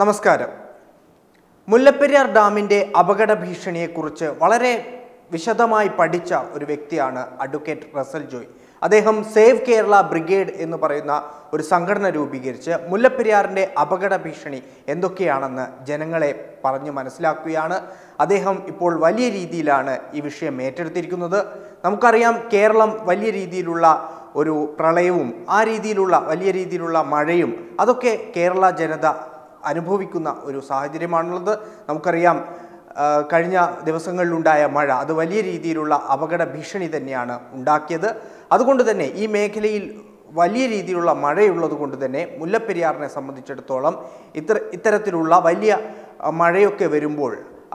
നമസ്കാരം മുല്ലപ്പെരിയാർ ഡാമിൻ്റെ അപകട ഭീഷണിയെക്കുറിച്ച് വളരെ വിശദമായി പഠിച്ച ഒരു വ്യക്തിയാണ് അഡ്വക്കേറ്റ് റസൽ ജോയ് അദ്ദേഹം സേവ് കേരള ബ്രിഗേഡ് എന്ന് പറയുന്ന ഒരു സംഘടന രൂപീകരിച്ച് മുല്ലപ്പെരിയാറിൻ്റെ അപകട ഭീഷണി എന്തൊക്കെയാണെന്ന് ജനങ്ങളെ പറഞ്ഞു മനസ്സിലാക്കുകയാണ് അദ്ദേഹം ഇപ്പോൾ വലിയ രീതിയിലാണ് ഈ വിഷയം ഏറ്റെടുത്തിരിക്കുന്നത് നമുക്കറിയാം കേരളം വലിയ രീതിയിലുള്ള ഒരു പ്രളയവും ആ രീതിയിലുള്ള വലിയ രീതിയിലുള്ള മഴയും അതൊക്കെ കേരള ജനത അനുഭവിക്കുന്ന ഒരു സാഹചര്യമാണുള്ളത് നമുക്കറിയാം കഴിഞ്ഞ ദിവസങ്ങളിലുണ്ടായ മഴ അത് വലിയ രീതിയിലുള്ള അപകട ഭീഷണി തന്നെയാണ് ഉണ്ടാക്കിയത് അതുകൊണ്ട് തന്നെ ഈ മേഖലയിൽ വലിയ രീതിയിലുള്ള മഴയുള്ളത് കൊണ്ട് തന്നെ മുല്ലപ്പെരിയാറിനെ സംബന്ധിച്ചിടത്തോളം ഇത്ര ഇത്തരത്തിലുള്ള വലിയ മഴയൊക്കെ വരുമ്പോൾ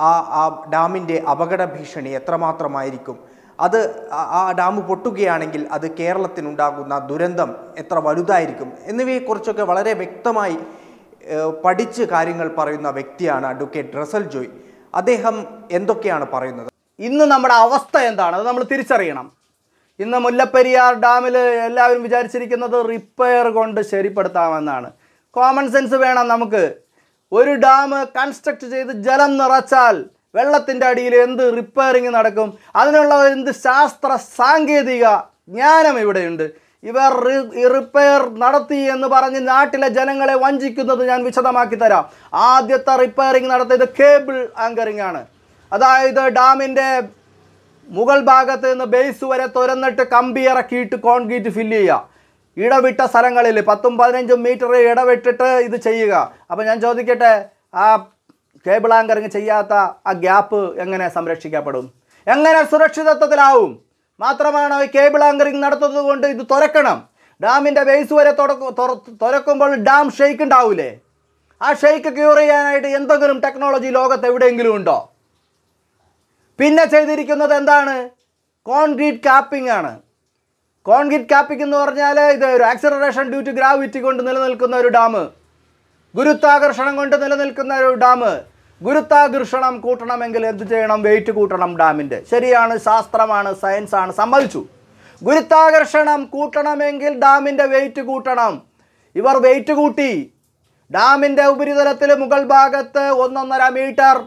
ആ ആ ഡാമിൻ്റെ അപകട ഭീഷണി എത്രമാത്രമായിരിക്കും അത് ആ ഡാം പൊട്ടുകയാണെങ്കിൽ അത് കേരളത്തിനുണ്ടാകുന്ന ദുരന്തം എത്ര വലുതായിരിക്കും എന്നിവയെക്കുറിച്ചൊക്കെ വളരെ വ്യക്തമായി പഠിച്ച് കാര്യങ്ങൾ പറയുന്ന വ്യക്തിയാണ് അഡ്വക്കേറ്റ് റസൽ ജോയ് അദ്ദേഹം എന്തൊക്കെയാണ് പറയുന്നത് ഇന്ന് നമ്മുടെ അവസ്ഥ എന്താണ് അത് നമ്മൾ തിരിച്ചറിയണം ഇന്ന് മുല്ലപ്പെരിയാർ ഡാമിൽ എല്ലാവരും വിചാരിച്ചിരിക്കുന്നത് റിപ്പയർ കൊണ്ട് ശരിപ്പെടുത്താമെന്നാണ് കോമൺ സെൻസ് വേണം നമുക്ക് ഒരു ഡാം കൺസ്ട്രക്ട് ചെയ്ത് ജലം നിറച്ചാൽ വെള്ളത്തിൻ്റെ അടിയിൽ എന്ത് റിപ്പയറിങ് നടക്കും അതിനുള്ള എന്ത് ശാസ്ത്ര സാങ്കേതിക ജ്ഞാനം ഇവിടെയുണ്ട് ഇവർ റിപ്പയർ നടത്തി എന്ന് പറഞ്ഞ് നാട്ടിലെ ജനങ്ങളെ വഞ്ചിക്കുന്നത് ഞാൻ വിശദമാക്കി തരാം ആദ്യത്തെ റിപ്പയറിങ് നടത്തിയത് കേബിൾ ആങ്കറിംഗ് ആണ് അതായത് ഡാമിൻ്റെ മുകൾ ഭാഗത്ത് നിന്ന് ബേസ് വരെ തുരന്നിട്ട് കമ്പി ഇറക്കിയിട്ട് കോൺക്രീറ്റ് ഫില്ല് ചെയ്യുക ഇടവിട്ട സ്ഥലങ്ങളിൽ പത്തും പതിനഞ്ചും മീറ്റർ ഇടവിട്ടിട്ട് ഇത് ചെയ്യുക അപ്പോൾ ഞാൻ ചോദിക്കട്ടെ ആ കേബിൾ ആങ്കറിങ് ചെയ്യാത്ത ആ ഗ്യാപ്പ് എങ്ങനെ സംരക്ഷിക്കപ്പെടും എങ്ങനെ സുരക്ഷിതത്വത്തിലാവും മാത്രമാണ് കേബിൾ ആങ്കറിങ് നടത്തുന്നത് കൊണ്ട് ഇത് തുറക്കണം ഡാമിൻ്റെ ബേസ് വരെ തുറക്കുമ്പോൾ ഡാം ഷെയ്ക്ക് ഉണ്ടാവൂലേ ആ ഷെയ്ക്ക് ക്യൂർ ചെയ്യാനായിട്ട് എന്തെങ്കിലും ടെക്നോളജി ലോകത്ത് എവിടെയെങ്കിലും ഉണ്ടോ പിന്നെ ചെയ്തിരിക്കുന്നത് എന്താണ് കോൺക്രീറ്റ് കാപ്പിംഗ് ആണ് കോൺക്രീറ്റ് കാപ്പിംഗ് എന്ന് പറഞ്ഞാൽ ഇത് ഒരു ആക്സിലറേഷൻ ഡ്യൂ ടു ഗ്രാവിറ്റി കൊണ്ട് നിലനിൽക്കുന്ന ഒരു ഡാം ഗുരുത്വാകർഷണം കൊണ്ട് നിലനിൽക്കുന്ന ഒരു ഡാം ഗുരുത്വാകർഷണം കൂട്ടണമെങ്കിൽ എന്ത് ചെയ്യണം വെയിറ്റ് കൂട്ടണം ഡാമിൻ്റെ ശരിയാണ് ശാസ്ത്രമാണ് സയൻസാണ് സമ്മതിച്ചു ഗുരുത്വാകർഷണം കൂട്ടണമെങ്കിൽ ഡാമിൻ്റെ വെയിറ്റ് കൂട്ടണം ഇവർ വെയിറ്റ് കൂട്ടി ഡാമിൻ്റെ ഉപരിതലത്തിൽ മുകൾ ഭാഗത്ത് ഒന്നൊന്നര മീറ്റർ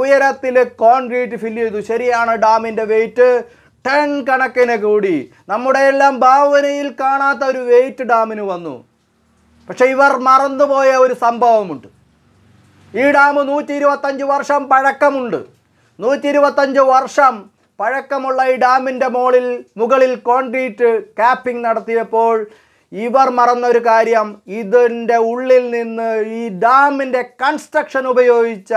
ഉയരത്തിൽ കോൺക്രീറ്റ് ഫില്ല് ചെയ്തു ശരിയാണ് ഡാമിൻ്റെ വെയിറ്റ് ടൺ കണക്കിന് കൂടി നമ്മുടെ എല്ലാം ഭാവനയിൽ കാണാത്ത ഒരു വെയിറ്റ് ഡാമിന് വന്നു പക്ഷേ ഇവർ മറന്നുപോയ ഒരു സംഭവമുണ്ട് ഈ ഡാം നൂറ്റി ഇരുപത്തഞ്ച് വർഷം പഴക്കമുണ്ട് നൂറ്റി ഇരുപത്തഞ്ച് വർഷം പഴക്കമുള്ള ഈ ഡാമിൻ്റെ മുകളിൽ മുകളിൽ കോൺക്രീറ്റ് കാപ്പിംഗ് നടത്തിയപ്പോൾ ഇവർ മറന്നൊരു കാര്യം ഇതിൻ്റെ ഉള്ളിൽ നിന്ന് ഈ ഡാമിൻ്റെ കൺസ്ട്രക്ഷൻ ഉപയോഗിച്ച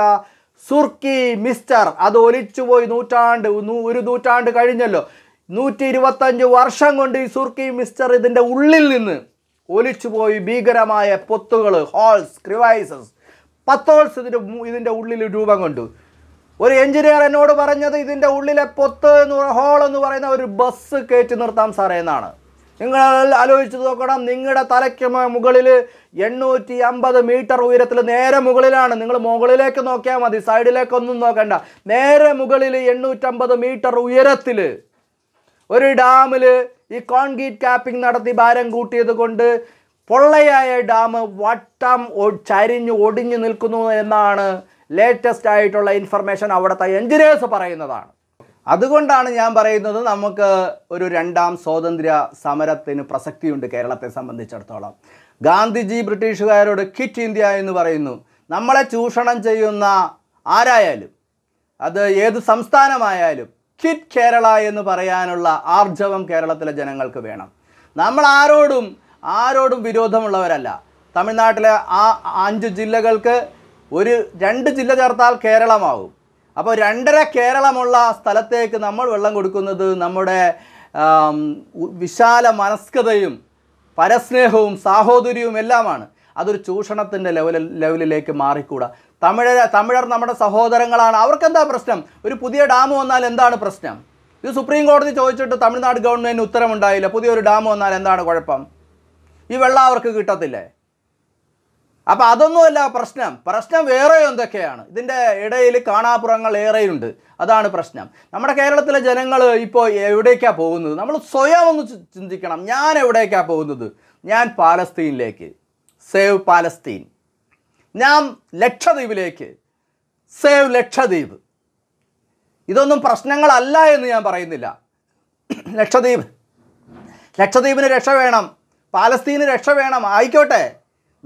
സുർക്കി മിസ്റ്റർ അത് ഒലിച്ചുപോയി നൂറ്റാണ്ട് ഒരു നൂറ്റാണ്ട് കഴിഞ്ഞല്ലോ നൂറ്റി ഇരുപത്തഞ്ച് വർഷം കൊണ്ട് ഈ സുർക്കി മിസ്റ്റർ ഇതിൻ്റെ ഉള്ളിൽ നിന്ന് ഒലിച്ചുപോയി ഭീകരമായ പൊത്തുകൾ ഹോൾസ് ക്രിവൈസസ് പത്തോൾസ് ഇതിൻ്റെ ഇതിൻ്റെ ഉള്ളിൽ രൂപം കൊണ്ടു ഒരു എഞ്ചിനീയർ എന്നോട് പറഞ്ഞത് ഇതിൻ്റെ ഉള്ളിലെ പൊത്ത് എന്ന് ഹോൾ എന്ന് പറയുന്ന ഒരു ബസ് കയറ്റി നിർത്താം സാറേ എന്നാണ് നിങ്ങൾ ആലോചിച്ച് നോക്കണം നിങ്ങളുടെ തലയ്ക്ക് മുകളിൽ എണ്ണൂറ്റി അമ്പത് മീറ്റർ ഉയരത്തിൽ നേരെ മുകളിലാണ് നിങ്ങൾ മുകളിലേക്ക് നോക്കിയാൽ മതി സൈഡിലേക്കൊന്നും നോക്കണ്ട നേരെ മുകളിൽ എണ്ണൂറ്റമ്പത് മീറ്റർ ഉയരത്തിൽ ഒരു ഡാമിൽ ഈ കോൺക്രീറ്റ് കാപ്പിംഗ് നടത്തി ഭാരം കൂട്ടിയത് കൊണ്ട് പൊള്ളയായ ഡാം വട്ടം ചരിഞ്ഞ് ഒടിഞ്ഞു നിൽക്കുന്നു എന്നാണ് ലേറ്റസ്റ്റ് ആയിട്ടുള്ള ഇൻഫർമേഷൻ അവിടുത്തെ എഞ്ചിനീയേഴ്സ് പറയുന്നതാണ് അതുകൊണ്ടാണ് ഞാൻ പറയുന്നത് നമുക്ക് ഒരു രണ്ടാം സ്വാതന്ത്ര്യ സമരത്തിന് പ്രസക്തിയുണ്ട് കേരളത്തെ സംബന്ധിച്ചിടത്തോളം ഗാന്ധിജി ബ്രിട്ടീഷുകാരോട് കിറ്റ് ഇന്ത്യ എന്ന് പറയുന്നു നമ്മളെ ചൂഷണം ചെയ്യുന്ന ആരായാലും അത് ഏത് സംസ്ഥാനമായാലും കിറ്റ് കേരള എന്ന് പറയാനുള്ള ആർജവം കേരളത്തിലെ ജനങ്ങൾക്ക് വേണം നമ്മൾ ആരോടും ആരോടും വിരോധമുള്ളവരല്ല തമിഴ്നാട്ടിലെ ആ അഞ്ച് ജില്ലകൾക്ക് ഒരു രണ്ട് ജില്ല ചേർത്താൽ കേരളമാവും അപ്പോൾ രണ്ടര കേരളമുള്ള സ്ഥലത്തേക്ക് നമ്മൾ വെള്ളം കൊടുക്കുന്നത് നമ്മുടെ വിശാല മനസ്കതയും പരസ്നേഹവും സാഹോദര്യവും എല്ലാമാണ് അതൊരു ചൂഷണത്തിൻ്റെ ലെവൽ ലെവലിലേക്ക് മാറിക്കൂടാ തമിഴർ തമിഴർ നമ്മുടെ സഹോദരങ്ങളാണ് അവർക്കെന്താ പ്രശ്നം ഒരു പുതിയ ഡാം വന്നാൽ എന്താണ് പ്രശ്നം ഇത് സുപ്രീം കോടതി ചോദിച്ചിട്ട് തമിഴ്നാട് ഗവൺമെൻറ് ഉത്തരവുണ്ടായില്ല പുതിയൊരു ഡാം വന്നാൽ എന്താണ് കുഴപ്പം ഈ വെള്ളം അവർക്ക് കിട്ടത്തില്ലേ അപ്പോൾ അതൊന്നുമല്ല പ്രശ്നം പ്രശ്നം വേറെ എന്തൊക്കെയാണ് ഇതിൻ്റെ ഇടയിൽ കാണാപ്പുറങ്ങൾ ഏറെയുണ്ട് അതാണ് പ്രശ്നം നമ്മുടെ കേരളത്തിലെ ജനങ്ങൾ ഇപ്പോൾ എവിടേക്കാണ് പോകുന്നത് നമ്മൾ സ്വയം ഒന്ന് ചിന്തിക്കണം ഞാൻ എവിടേക്കാണ് പോകുന്നത് ഞാൻ പാലസ്തീനിലേക്ക് സേവ് പാലസ്തീൻ ഞാൻ ലക്ഷദ്വീപിലേക്ക് സേവ് ലക്ഷദ്വീപ് ഇതൊന്നും പ്രശ്നങ്ങളല്ല എന്ന് ഞാൻ പറയുന്നില്ല ലക്ഷദ്വീപ് ലക്ഷദ്വീപിന് രക്ഷ വേണം പാലസ്തീന് രക്ഷ വേണം ആയിക്കോട്ടെ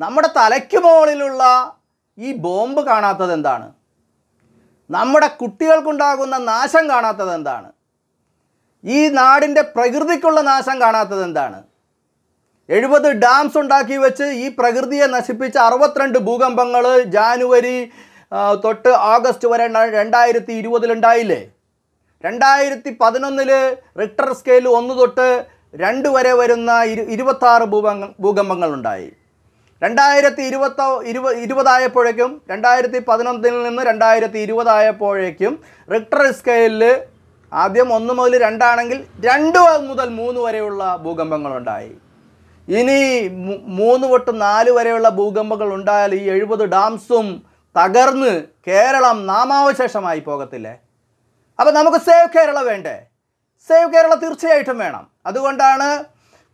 നമ്മുടെ തലയ്ക്ക് മുകളിലുള്ള ഈ ബോംബ് കാണാത്തത് എന്താണ് നമ്മുടെ കുട്ടികൾക്കുണ്ടാകുന്ന നാശം കാണാത്തത് എന്താണ് ഈ നാടിൻ്റെ പ്രകൃതിക്കുള്ള നാശം കാണാത്തത് എന്താണ് എഴുപത് ഡാംസ് ഉണ്ടാക്കി വെച്ച് ഈ പ്രകൃതിയെ നശിപ്പിച്ച അറുപത്തിരണ്ട് ഭൂകമ്പങ്ങൾ ജാനുവരി തൊട്ട് ഓഗസ്റ്റ് വരെ രണ്ടായിരത്തി ഇരുപതിലുണ്ടായില്ലേ രണ്ടായിരത്തി പതിനൊന്നിൽ റിക്ടർ സ്കെയിൽ ഒന്ന് തൊട്ട് രണ്ട് വരെ വരുന്ന ഇരു ഇരുപത്താറ് ഭൂകമ്പങ്ങൾ ഭൂകമ്പങ്ങളുണ്ടായി രണ്ടായിരത്തി ഇരുപത്ത ഇരുപ ഇരുപതായപ്പോഴേക്കും രണ്ടായിരത്തി പതിനൊന്നിൽ നിന്ന് രണ്ടായിരത്തി ഇരുപതായപ്പോഴേക്കും റിക്ടർ സ്കെയിലിൽ ആദ്യം ഒന്ന് മുതൽ രണ്ടാണെങ്കിൽ രണ്ട് മുതൽ മൂന്ന് വരെയുള്ള ഭൂകമ്പങ്ങളുണ്ടായി ഇനി മൂന്ന് തൊട്ട് നാല് വരെയുള്ള ഭൂകമ്പങ്ങൾ ഉണ്ടായാൽ ഈ എഴുപത് ഡാംസും തകർന്ന് കേരളം നാമാവശേഷമായി പോകത്തില്ലേ അപ്പം നമുക്ക് സേവ് കേരള വേണ്ടേ സേവ് കേരള തീർച്ചയായിട്ടും വേണം അതുകൊണ്ടാണ്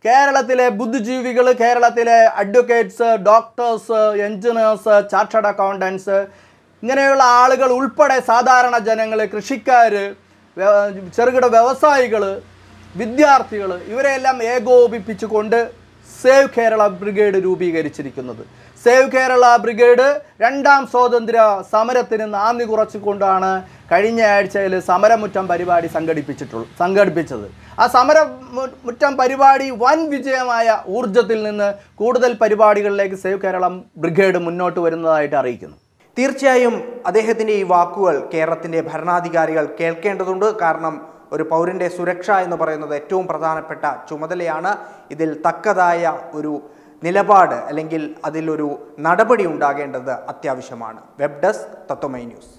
കേരളത്തിലെ ബുദ്ധിജീവികൾ കേരളത്തിലെ advocates doctors engineers chartered accountants ഇങ്ങനെയുള്ള ആളുകൾ ഉൾപ്പെടെ സാധാരണ ജനങ്ങൾ കൃഷിക്കാർ ചെറുകിട വ്യവസായികൾ വിദ്യാർത്ഥികൾ ഇവരെയെല്ലാം ഏകോപിപ്പിച്ചുകൊണ്ട് സേവ് കേരള ബ്രിഗേഡ് രൂപീകരിച്ചിരിക്കുന്നത് സേവ് കേരള ബ്രിഗേഡ് രണ്ടാം സ്വാതന്ത്ര്യ സമരത്തിന് നാന്ദി കുറച്ചുകൊണ്ടാണ് കഴിഞ്ഞ ആഴ്ചയിൽ സമരമുറ്റം പരിപാടി സംഘടിപ്പിച്ചിട്ടുള്ള സംഘടിപ്പിച്ചത് ആ മുറ്റം പരിപാടി വൻ വിജയമായ ഊർജത്തിൽ നിന്ന് കൂടുതൽ പരിപാടികളിലേക്ക് സേവ് കേരളം ബ്രിഗേഡ് മുന്നോട്ട് വരുന്നതായിട്ട് അറിയിക്കുന്നു തീർച്ചയായും അദ്ദേഹത്തിൻ്റെ ഈ വാക്കുകൾ കേരളത്തിൻ്റെ ഭരണാധികാരികൾ കേൾക്കേണ്ടതുണ്ട് കാരണം ഒരു പൗരൻ്റെ സുരക്ഷ എന്ന് പറയുന്നത് ഏറ്റവും പ്രധാനപ്പെട്ട ചുമതലയാണ് ഇതിൽ തക്കതായ ഒരു നിലപാട് അല്ലെങ്കിൽ അതിലൊരു നടപടി ഉണ്ടാകേണ്ടത് അത്യാവശ്യമാണ് വെബ് ഡെസ്ക് തത്വമൈ ന്യൂസ്